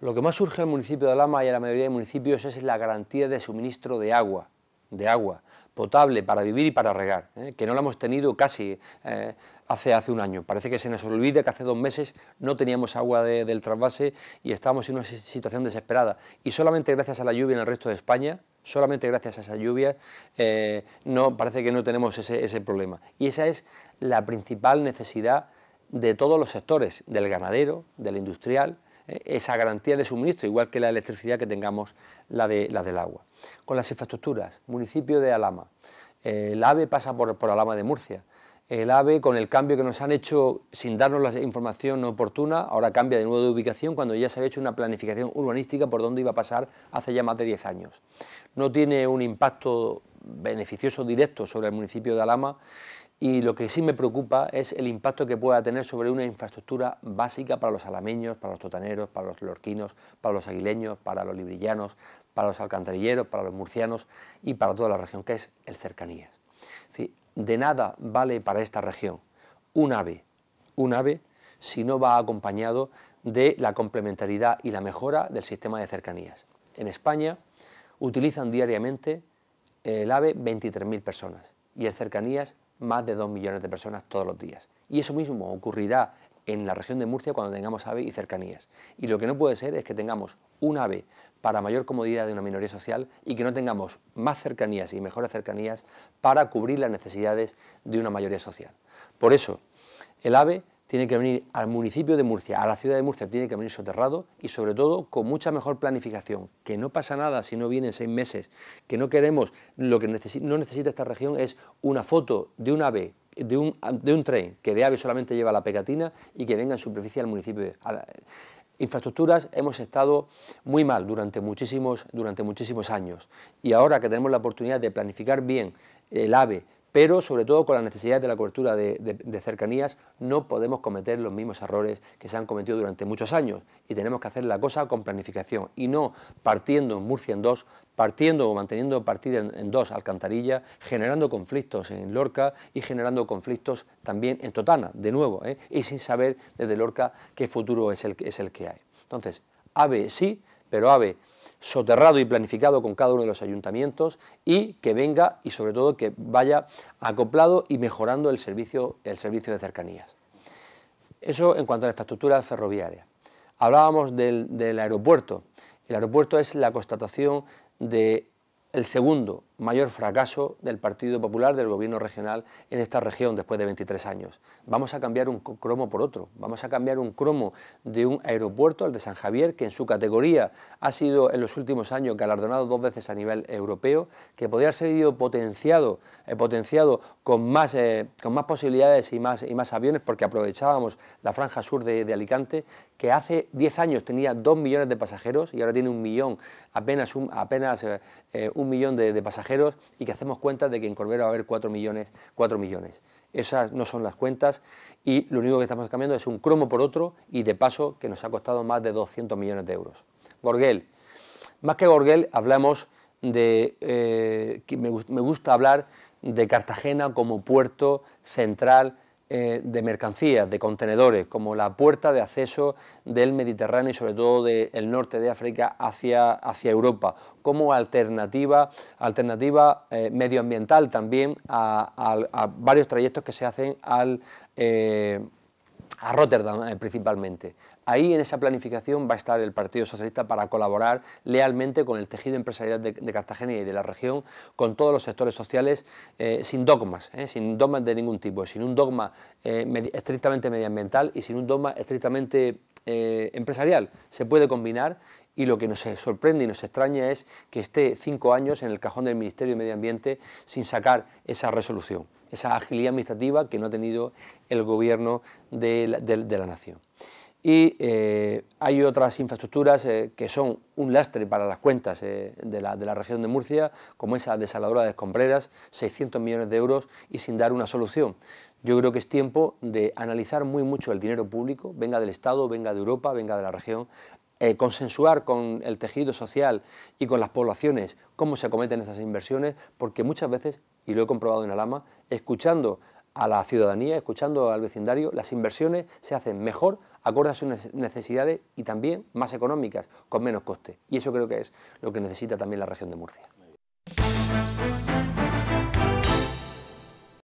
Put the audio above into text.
Lo que más surge al municipio de Alama y a la mayoría de municipios es la garantía de suministro de agua, de agua potable para vivir y para regar, ¿eh? que no la hemos tenido casi eh, hace, hace un año. Parece que se nos olvida que hace dos meses no teníamos agua del trasvase y estábamos en una situación desesperada. Y solamente gracias a la lluvia en el resto de España, solamente gracias a esa lluvia, eh, no, parece que no tenemos ese, ese problema. Y esa es la principal necesidad de todos los sectores, del ganadero, del industrial, eh, esa garantía de suministro, igual que la electricidad que tengamos la, de, la del agua. Con las infraestructuras, municipio de Alama, el AVE pasa por, por Alama de Murcia, el AVE con el cambio que nos han hecho sin darnos la información oportuna, ahora cambia de nuevo de ubicación cuando ya se había hecho una planificación urbanística por dónde iba a pasar hace ya más de 10 años. No tiene un impacto beneficioso directo sobre el municipio de Alama, y lo que sí me preocupa es el impacto que pueda tener sobre una infraestructura básica para los alameños, para los totaneros, para los lorquinos, para los aguileños, para los librillanos, para los alcantarilleros, para los murcianos y para toda la región, que es el cercanías. de nada vale para esta región un ave, un ave si no va acompañado de la complementariedad y la mejora del sistema de cercanías. En España utilizan diariamente el AVE 23.000 personas y el cercanías más de 2 millones de personas todos los días. Y eso mismo ocurrirá en la región de Murcia cuando tengamos ave y cercanías. Y lo que no puede ser es que tengamos un ave para mayor comodidad de una minoría social y que no tengamos más cercanías y mejores cercanías para cubrir las necesidades de una mayoría social. Por eso, el AVE tiene que venir al municipio de Murcia, a la ciudad de Murcia tiene que venir soterrado y sobre todo con mucha mejor planificación, que no pasa nada si no viene en seis meses, que no queremos, lo que no necesita esta región es una foto de un ave, de un, tren, que de ave solamente lleva la pegatina y que venga en superficie al municipio. infraestructuras hemos estado muy mal durante muchísimos, durante muchísimos años y ahora que tenemos la oportunidad de planificar bien el AVE, pero sobre todo con la necesidad de la cobertura de, cercanías no podemos cometer los mismos errores que se han cometido durante muchos años y tenemos que hacer la cosa con planificación y no partiendo en Murcia en dos, partiendo o manteniendo partida en, dos alcantarillas, generando conflictos en Lorca y generando conflictos también en Totana, de nuevo, ¿eh? y sin saber desde Lorca qué futuro es el, es el que hay. Entonces, AVE sí, pero AVE soterrado y planificado con cada uno de los ayuntamientos y que venga y sobre todo que vaya acoplado y mejorando el servicio, el servicio de cercanías. Eso en cuanto a la infraestructura ferroviaria. Hablábamos del, aeropuerto. El aeropuerto es la constatación del el segundo mayor fracaso del Partido Popular, del Gobierno regional en esta región después de 23 años. Vamos a cambiar un cromo por otro, vamos a cambiar un cromo de un aeropuerto, el de San Javier, que en su categoría ha sido en los últimos años galardonado dos veces a nivel europeo, que podría haber sido potenciado, eh, potenciado con, más, eh, con más posibilidades y más, y más aviones, porque aprovechábamos la franja sur de, Alicante, que hace 10 años tenía 2 millones de pasajeros y ahora tiene un millón, apenas un, apenas, eh, millón de pasajeros y que hacemos cuenta de que en Corbera va a haber 4 millones, 4 millones. Esas no son las cuentas y lo único que estamos cambiando es un cromo por otro y de paso que nos ha costado más de 200 millones de euros. Gorgel. Más que Gorgel hablamos de, eh, me gusta hablar de Cartagena como puerto central eh, de mercancías, de contenedores, como la puerta de acceso del Mediterráneo y sobre todo del norte de África hacia, hacia Europa, como alternativa, alternativa eh, medioambiental también a, varios trayectos que se hacen eh, a Rotterdam principalmente. Ahí en esa planificación va a estar el Partido Socialista para colaborar lealmente con el tejido empresarial de, Cartagena y de la región, con todos los sectores sociales, eh, sin dogmas, eh, sin dogmas de ningún tipo, sin un dogma eh, estrictamente medioambiental y sin un dogma estrictamente empresarial. Se puede combinar y lo que nos sorprende y nos extraña es que esté cinco años en el cajón del Ministerio de Medio Ambiente sin sacar esa resolución, esa agilidad administrativa que no ha tenido el gobierno de la nación y eh, hay otras infraestructuras eh, que son un lastre para las cuentas eh, de, la, región de Murcia, como esa desaladora de escombreras, 600 millones de euros y sin dar una solución. Yo creo que es tiempo de analizar muy mucho el dinero público, venga del Estado, venga de Europa, venga de la región, consensuar con el tejido social y con las poblaciones cómo se acometen esas inversiones, porque muchas veces, y lo he comprobado en Alama, escuchando a la ciudadanía, escuchando al vecindario, las inversiones se hacen mejor, acorde a sus necesidades y también más económicas, con menos coste. Y eso creo que es lo que necesita también la región de Murcia.